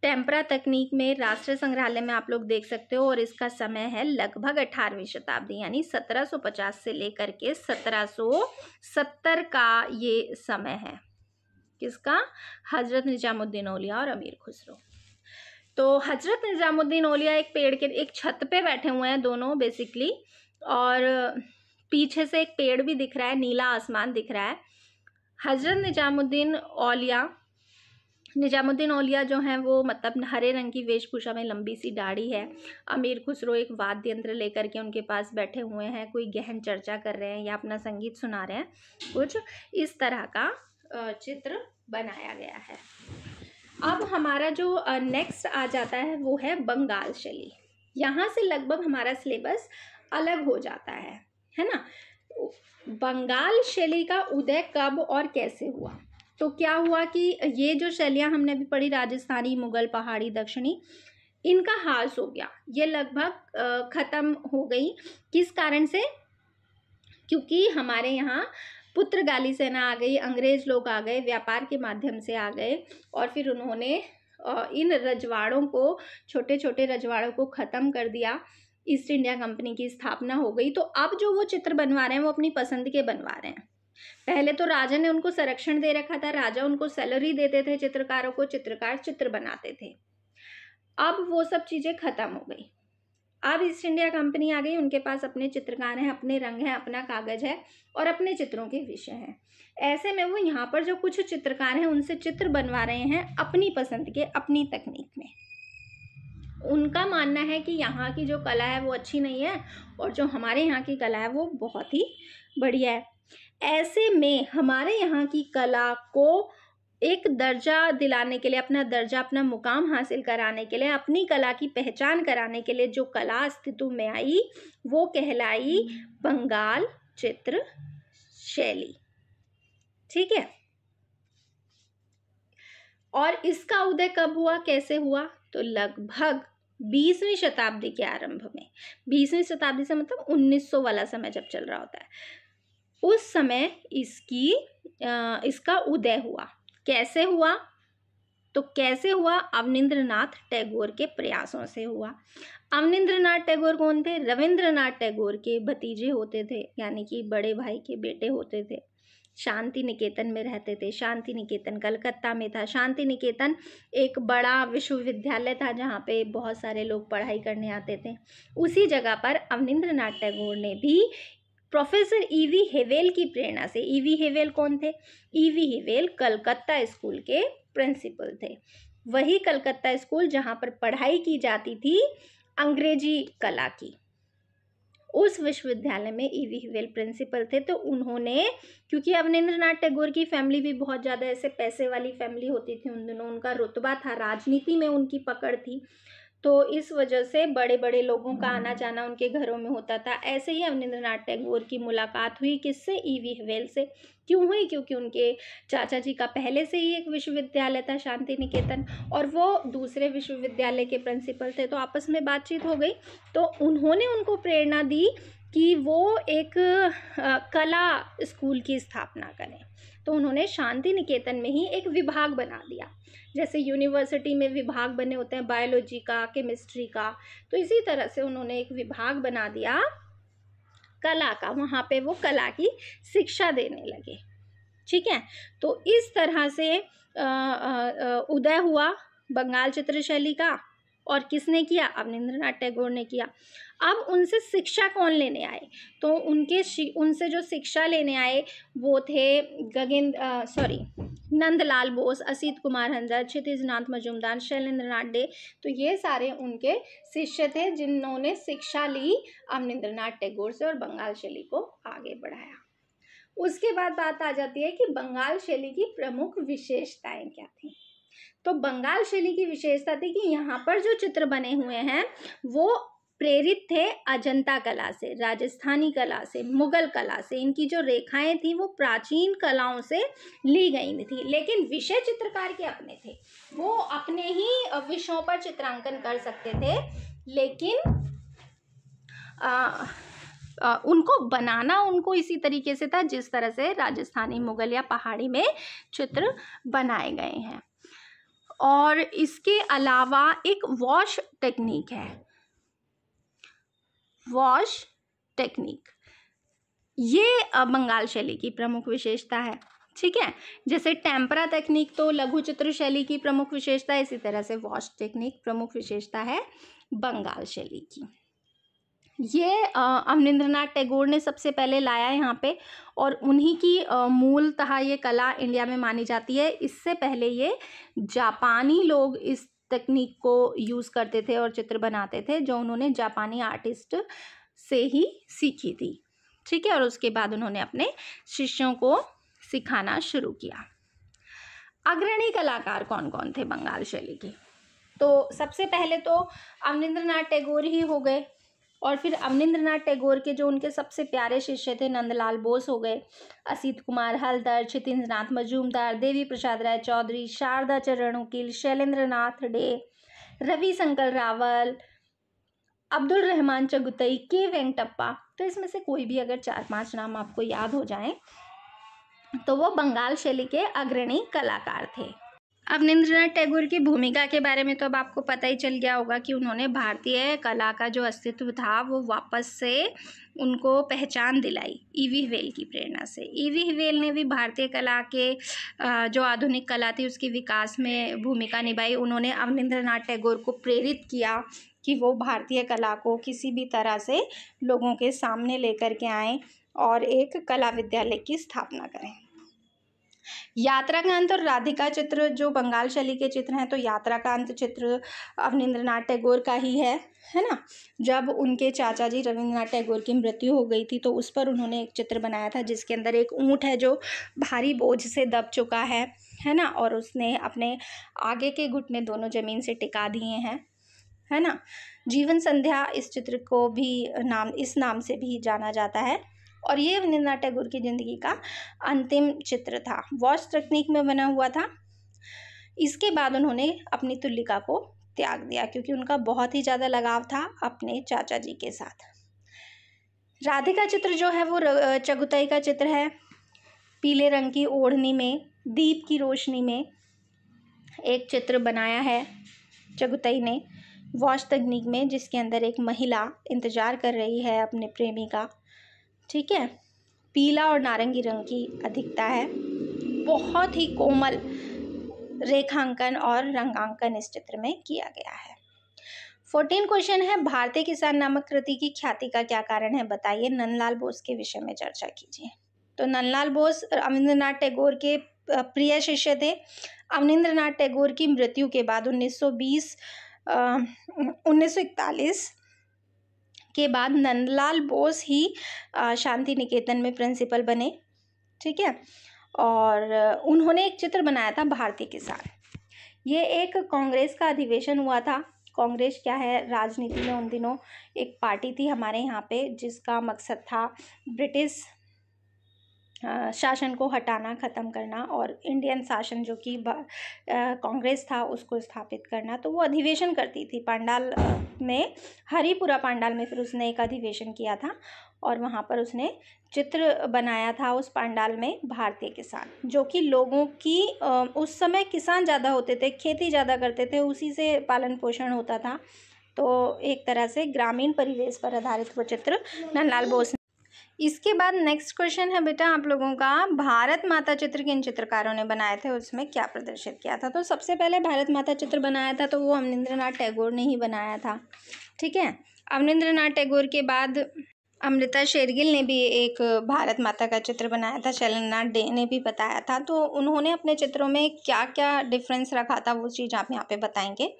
टेम्परा तकनीक में राष्ट्रीय संग्रहालय में आप लोग देख सकते हो और इसका समय है लगभग अठारहवीं शताब्दी यानी 1750 से लेकर के 1770 का ये समय है किसका हजरत निजामुद्दीन ओलिया और अमीर खुसरो तो हजरत निजामुद्दीन ओलिया एक पेड़ के एक छत पे बैठे हुए हैं दोनों बेसिकली और पीछे से एक पेड़ भी दिख रहा है नीला आसमान दिख रहा है हजरत निजामुद्दीन औलिया निजामुद्दीन ओलिया जो हैं वो मतलब हरे रंग की वेशभूषा में लंबी सी दाढ़ी है अमीर खुसरो एक वाद्य यंत्र लेकर के उनके पास बैठे हुए हैं कोई गहन चर्चा कर रहे हैं या अपना संगीत सुना रहे हैं कुछ इस तरह का चित्र बनाया गया है अब हमारा जो नेक्स्ट आ जाता है वो है बंगाल शैली यहाँ से लगभग हमारा सिलेबस अलग हो जाता है है ना बंगाल शैली का उदय कब और कैसे हुआ तो क्या हुआ कि ये जो शैलियाँ हमने अभी पढ़ी राजस्थानी मुगल पहाड़ी दक्षिणी इनका हास हो गया ये लगभग ख़त्म हो गई किस कारण से क्योंकि हमारे यहाँ गाली सेना आ गई अंग्रेज लोग आ गए व्यापार के माध्यम से आ गए और फिर उन्होंने इन रजवाड़ों को छोटे छोटे रजवाड़ों को ख़त्म कर दिया ईस्ट इंडिया कंपनी की स्थापना हो गई तो अब जो वो चित्र बनवा रहे हैं वो अपनी पसंद के बनवा रहे हैं पहले तो राजा ने उनको संरक्षण दे रखा था राजा उनको सैलरी देते थे चित्रकारों को चित्रकार चित्र बनाते थे अब वो सब चीज़ें खत्म हो गई अब ईस्ट इंडिया कंपनी आ गई उनके पास अपने चित्रकार हैं अपने रंग हैं अपना कागज़ है और अपने चित्रों के विषय हैं ऐसे में वो यहाँ पर जो कुछ चित्रकार हैं उनसे चित्र बनवा रहे हैं अपनी पसंद के अपनी तकनीक में उनका मानना है कि यहाँ की जो कला है वो अच्छी नहीं है और जो हमारे यहाँ की कला है वो बहुत ही बढ़िया है ऐसे में हमारे यहाँ की कला को एक दर्जा दिलाने के लिए अपना दर्जा अपना मुकाम हासिल कराने के लिए अपनी कला की पहचान कराने के लिए जो कला अस्तित्व में आई वो कहलाई बंगाल चित्र शैली ठीक है और इसका उदय कब हुआ कैसे हुआ तो लगभग बीसवीं शताब्दी के आरंभ में बीसवीं शताब्दी से मतलब 1900 वाला समय जब चल रहा होता है उस समय इसकी इसका उदय हुआ कैसे हुआ तो कैसे हुआ अवनिंद्रनाथ टैगोर के प्रयासों से हुआ अवनिंद्रनाथ टैगोर कौन थे रविंद्रनाथ टैगोर के भतीजे होते थे यानी कि बड़े भाई के बेटे होते थे शांति निकेतन में रहते थे शांति निकेतन कलकत्ता में था शांति निकेतन एक बड़ा विश्वविद्यालय था जहाँ पे बहुत सारे लोग पढ़ाई करने आते थे उसी जगह पर अवनिंद्र नाथ टैगोर ने भी प्रोफेसर ईवी हेवेल की प्रेरणा से ईवी हेवेल कौन थे ईवी हेवेल कलकत्ता स्कूल के प्रिंसिपल थे वही कलकत्ता स्कूल जहाँ पर पढ़ाई की जाती थी अंग्रेजी कला की उस विश्वविद्यालय में ई वी हिवेल प्रिंसिपल थे तो उन्होंने क्योंकि अवनिंद्रनाथ टैगोर की फैमिली भी बहुत ज़्यादा ऐसे पैसे वाली फैमिली होती थी उन दिनों उनका रुतबा था राजनीति में उनकी पकड़ थी तो इस वजह से बड़े बड़े लोगों का हम्म। आना जाना उनके घरों में होता था ऐसे ही अवनिंद्रनाथ टैगोर की मुलाकात हुई किससे ई वी हिवेल से क्यों हुई क्योंकि उनके चाचा जी का पहले से ही एक विश्वविद्यालय था शांति निकेतन और वो दूसरे विश्वविद्यालय के प्रिंसिपल थे तो आपस में बातचीत हो गई तो उन्होंने उनको प्रेरणा दी कि वो एक कला स्कूल की स्थापना करें तो उन्होंने शांति निकेतन में ही एक विभाग बना दिया जैसे यूनिवर्सिटी में विभाग बने होते हैं बायोलॉजी का केमिस्ट्री का तो इसी तरह से उन्होंने एक विभाग बना दिया कला का वहाँ पे वो कला की शिक्षा देने लगे ठीक है तो इस तरह से उदय हुआ बंगाल चित्रशैली का और किसने किया अवनिंद्रनाथ टैगोर ने किया अब उनसे शिक्षा कौन लेने आए तो उनके उनसे जो शिक्षा लेने आए वो थे गगेंद्र सॉरी नंदलाल बोस असित कुमार हंजर क्षितिज नाथ मजूमदार शैलेंद्र नाथ डे तो ये सारे उनके शिष्य थे जिन्होंने शिक्षा ली अवनिंद्र नाथ टैगोर से और बंगाल शैली को आगे बढ़ाया उसके बाद बात आ जाती है कि बंगाल शैली की प्रमुख विशेषताएँ क्या थी तो बंगाल शैली की विशेषता थी कि यहाँ पर जो चित्र बने हुए हैं वो प्रेरित थे अजंता कला से राजस्थानी कला से मुगल कला से इनकी जो रेखाएं थी वो प्राचीन कलाओं से ली गई थी लेकिन विषय चित्रकार के अपने थे वो अपने ही विषयों पर चित्रांकन कर सकते थे लेकिन आ, आ, उनको बनाना उनको इसी तरीके से था जिस तरह से राजस्थानी मुगल या पहाड़ी में चित्र बनाए गए हैं और इसके अलावा एक वॉश टेक्निक है वॉश टेक्निक ये बंगाल शैली की प्रमुख विशेषता है ठीक है जैसे टेम्परा तकनीक तो लघु चित्र शैली की प्रमुख विशेषता है इसी तरह से वॉश टेक्निक प्रमुख विशेषता है बंगाल शैली की ये अमरिंद्रनाथ टैगोर ने सबसे पहले लाया यहाँ पे और उन्हीं की मूलतः ये कला इंडिया में मानी जाती है इससे पहले ये जापानी लोग इस तकनीक को यूज़ करते थे और चित्र बनाते थे जो उन्होंने जापानी आर्टिस्ट से ही सीखी थी ठीक है और उसके बाद उन्होंने अपने शिष्यों को सिखाना शुरू किया अग्रणी कलाकार कौन कौन थे बंगाल शैली के तो सबसे पहले तो अमरिंद्र टैगोर ही हो गए और फिर अवनिंद्रनाथ टैगोर के जो उनके सबसे प्यारे शिष्य थे नंदलाल बोस हो गए असित कुमार हलदर क्षितिन्द्र नाथ मजूमदार देवी प्रसाद राय चौधरी शारदा चरण उकील शैलेंद्र नाथ डे रवि शंकर रावल अब्दुल रहमान चगुतई के वेंकटप्पा तो इसमें से कोई भी अगर चार पांच नाम आपको याद हो जाएं तो वो बंगाल शैली के अग्रणी कलाकार थे अवनिंद्रनाथ टैगोर की भूमिका के बारे में तो अब आपको पता ही चल गया होगा कि उन्होंने भारतीय कला का जो अस्तित्व था वो वापस से उनको पहचान दिलाई ईवी e हवेल की प्रेरणा से ईवी e हवेल ने भी भारतीय कला के जो आधुनिक कला थी उसके विकास में भूमिका निभाई उन्होंने अवनिंद्रनाथ टैगोर को प्रेरित किया कि वो भारतीय कला को किसी भी तरह से लोगों के सामने लेकर के आएँ और एक कला विद्यालय की स्थापना करें यात्रा कांत और राधिका चित्र जो बंगाल शैली के चित्र हैं तो यात्रा कांत चित्र अवनिंद्रनाथ टैगोर का ही है है ना जब उनके चाचा जी रविंद्रनाथ टैगोर की मृत्यु हो गई थी तो उस पर उन्होंने एक चित्र बनाया था जिसके अंदर एक ऊँट है जो भारी बोझ से दब चुका है है ना और उसने अपने आगे के घुटने दोनों ज़मीन से टिका दिए हैं है ना जीवन संध्या इस चित्र को भी नाम इस नाम से भी जाना जाता है और ये रविंद्रनाथ टैगोर की ज़िंदगी का अंतिम चित्र था वॉच तकनीक में बना हुआ था इसके बाद उन्होंने अपनी तुल्लिका को त्याग दिया क्योंकि उनका बहुत ही ज़्यादा लगाव था अपने चाचा जी के साथ राधे का चित्र जो है वो चगुताई का चित्र है पीले रंग की ओढ़नी में दीप की रोशनी में एक चित्र बनाया है चगुताई ने वॉश तकनीक में जिसके अंदर एक महिला इंतज़ार कर रही है अपने प्रेमी का ठीक है पीला और नारंगी रंग की अधिकता है बहुत ही कोमल रेखांकन और रंगांकन इस चित्र में किया गया है फोर्टीन क्वेश्चन है भारतीय किसान नामक कृति की ख्याति का क्या कारण है बताइए नंदलाल बोस के विषय में चर्चा कीजिए तो नंदलाल बोस रविंद्रनाथ टैगोर के प्रिय शिष्य थे अवनिंद्रनाथ टैगोर की मृत्यु के बाद 1920 उन्नीस सौ इकतालीस के बाद नंदलाल बोस ही शांति निकेतन में प्रिंसिपल बने ठीक है और उन्होंने एक चित्र बनाया था भारती किसान ये एक कांग्रेस का अधिवेशन हुआ था कांग्रेस क्या है राजनीति में उन दिनों एक पार्टी थी हमारे यहाँ पे जिसका मकसद था ब्रिटिश शासन को हटाना ख़त्म करना और इंडियन शासन जो कि कांग्रेस था उसको स्थापित करना तो वो अधिवेशन करती थी पांडाल में हरिपुरा पांडाल में फिर उसने एक अधिवेशन किया था और वहाँ पर उसने चित्र बनाया था उस पांडाल में भारतीय किसान जो कि लोगों की उस समय किसान ज़्यादा होते थे खेती ज़्यादा करते थे उसी से पालन पोषण होता था तो एक तरह से ग्रामीण परिवेश पर आधारित वो चित्र नन्नलाल बोस इसके बाद नेक्स्ट क्वेश्चन है बेटा आप लोगों का भारत माता चित्र किन चित्रकारों ने बनाए थे उसमें क्या प्रदर्शित किया था तो सबसे पहले भारत माता चित्र बनाया था तो वो अमरिंद्रनाथ टैगोर ने ही बनाया था ठीक है अमरिंद्रनाथ टैगोर के बाद अमृता शेरगिल ने भी एक भारत माता का चित्र बनाया था शैलेंद्रनाथ डे ने भी बताया था तो उन्होंने अपने चित्रों में क्या क्या डिफरेंस रखा था वो चीज़ आप यहाँ पे बताएंगे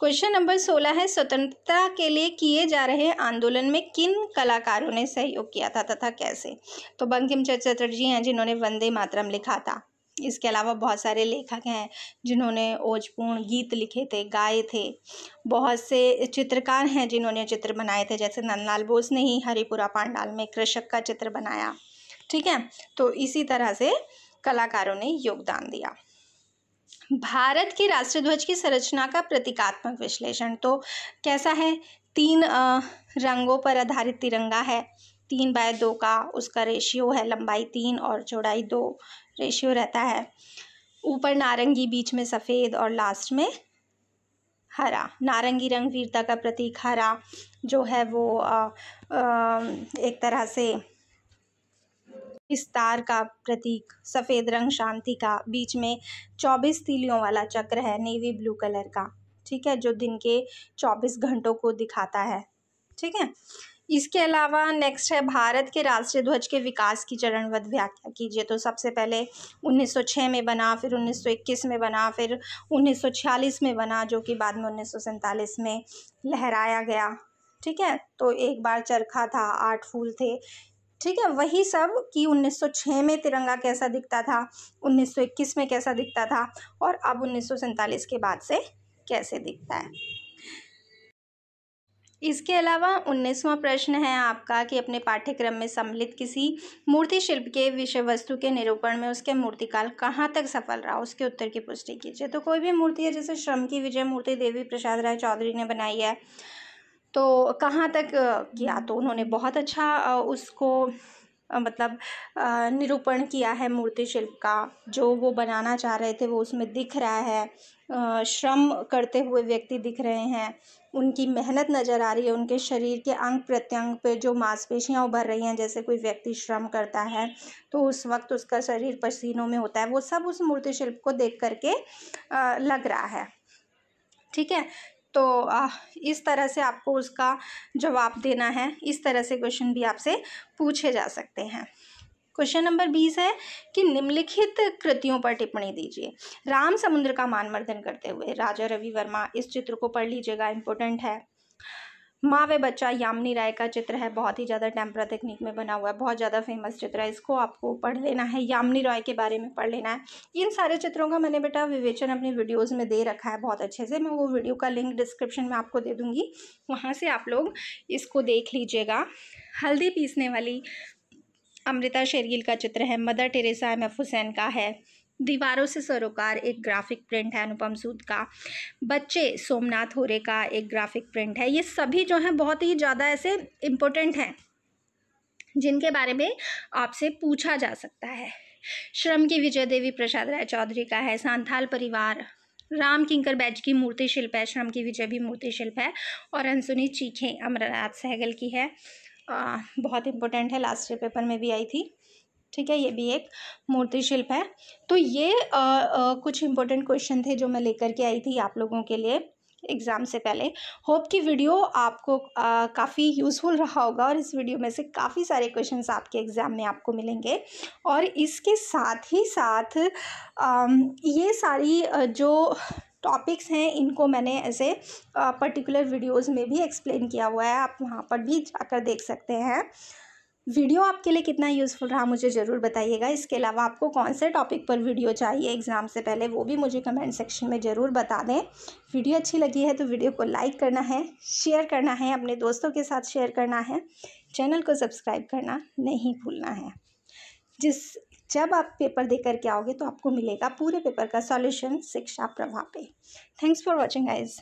क्वेश्चन नंबर सोलह है स्वतंत्रता के लिए किए जा रहे आंदोलन में किन कलाकारों ने सहयोग किया था तथा कैसे तो बंकिम चंद चटर्जी हैं जिन्होंने वंदे मातरम लिखा था इसके अलावा बहुत सारे लेखक हैं जिन्होंने ओजपूर्ण गीत लिखे थे गाए थे बहुत से चित्रकार हैं जिन्होंने चित्र बनाए थे जैसे नंदलाल बोस ने ही हरिपुरा पांडाल में कृषक का चित्र बनाया ठीक है तो इसी तरह से कलाकारों ने योगदान दिया भारत के राष्ट्रध्वज की संरचना का प्रतीकात्मक विश्लेषण तो कैसा है तीन रंगों पर आधारित तिरंगा है तीन बाय दो का उसका रेशियो है लंबाई तीन और चौड़ाई दो रेशियो रहता है ऊपर नारंगी बीच में सफ़ेद और लास्ट में हरा नारंगी रंग वीरता का प्रतीक हरा जो है वो आ, आ, एक तरह से इस तार का प्रतीक सफ़ेद रंग शांति का बीच में चौबीस तीलियों वाला चक्र है नेवी ब्लू कलर का ठीक है जो दिन के चौबीस घंटों को दिखाता है ठीक है इसके अलावा नेक्स्ट है भारत के राष्ट्रीय ध्वज के विकास की चरणबद्ध व्याख्या कीजिए तो सबसे पहले 1906 में बना फिर 1921 में बना फिर 1946 में बना जो कि बाद में उन्नीस में लहराया गया ठीक है तो एक बार चरखा था आठ फूल थे ठीक है वही सब कि 1906 में तिरंगा कैसा दिखता था 1921 में कैसा दिखता था और अब उन्नीस के बाद से कैसे दिखता है इसके अलावा उन्नीसवां प्रश्न है आपका कि अपने पाठ्यक्रम में सम्मिलित किसी मूर्ति शिल्प के विषय वस्तु के निरूपण में उसके मूर्तिकाल कहाँ तक सफल रहा उसके उत्तर की पुष्टि कीजिए तो कोई भी मूर्ति है जैसे श्रम की विजय मूर्ति देवी प्रसाद राय चौधरी ने बनाई है तो कहाँ तक किया तो उन्होंने बहुत अच्छा उसको मतलब निरूपण किया है मूर्ति शिल्प का जो वो बनाना चाह रहे थे वो उसमें दिख रहा है श्रम करते हुए व्यक्ति दिख रहे हैं उनकी मेहनत नज़र आ रही है उनके शरीर के अंग प्रत्यंग पे जो मांसपेशियाँ उभर रही हैं जैसे कोई व्यक्ति श्रम करता है तो उस वक्त उसका शरीर पसीनों में होता है वो सब उस मूर्ति शिल्प को देख करके लग रहा है ठीक है तो इस तरह से आपको उसका जवाब देना है इस तरह से क्वेश्चन भी आपसे पूछे जा सकते हैं क्वेश्चन नंबर बीस है कि निम्नलिखित कृतियों पर टिप्पणी दीजिए राम समुद्र का मानमर्दन करते हुए राजा रवि वर्मा इस चित्र को पढ़ लीजिएगा इंपॉर्टेंट है माँ व बच्चा यामिनी राय का चित्र है बहुत ही ज़्यादा टेम्परा तकनीक में बना हुआ है बहुत ज़्यादा फेमस चित्र है इसको आपको पढ़ लेना है यामिनी राय के बारे में पढ़ लेना है इन सारे चित्रों का मैंने बेटा विवेचन अपनी वीडियोज़ में दे रखा है बहुत अच्छे से मैं वो वीडियो का लिंक डिस्क्रिप्शन में आपको दे दूँगी वहाँ से आप लोग इसको देख लीजिएगा हल्दी पीसने वाली अमृता शेरगिल का चित्र है Mother Teresa M F Husain का है दीवारों से सरोकार एक ग्राफिक प्रिंट है अनुपम सूद का बच्चे सोमनाथ होरे का एक ग्राफिक प्रिंट है ये सभी जो हैं बहुत ही ज़्यादा ऐसे इम्पोर्टेंट हैं जिनके बारे में आपसे पूछा जा सकता है श्रम की विजय देवी प्रसाद राय चौधरी का है सांथाल परिवार राम किंकर बैज की मूर्ति शिल्प है श्रम की विजय भी मूर्ति शिल्प है और अनसुनी चीखें अमरनाथ सहगल की है आ, बहुत इंपॉर्टेंट है लास्ट पेपर में भी आई थी ठीक है ये भी एक मूर्ति शिल्प है तो ये आ, आ, कुछ इंपॉर्टेंट क्वेश्चन थे जो मैं लेकर के आई थी आप लोगों के लिए एग्ज़ाम से पहले होप कि वीडियो आपको काफ़ी यूज़फुल रहा होगा और इस वीडियो में से काफ़ी सारे क्वेश्चंस आपके एग्ज़ाम में आपको मिलेंगे और इसके साथ ही साथ आ, ये सारी जो टॉपिक्स हैं इनको मैंने ऐसे पर्टिकुलर वीडियोस में भी एक्सप्लेन किया हुआ है आप वहाँ पर भी जाकर देख सकते हैं वीडियो आपके लिए कितना यूज़फुल रहा मुझे ज़रूर बताइएगा इसके अलावा आपको कौन से टॉपिक पर वीडियो चाहिए एग्ज़ाम से पहले वो भी मुझे कमेंट सेक्शन में ज़रूर बता दें वीडियो अच्छी लगी है तो वीडियो को लाइक करना है शेयर करना है अपने दोस्तों के साथ शेयर करना है चैनल को सब्सक्राइब करना नहीं भूलना है जिस जब आप पेपर दे करके आओगे तो आपको मिलेगा पूरे पेपर का सॉल्यूशन शिक्षा प्रभाव पे थैंक्स फॉर वॉचिंग आइज़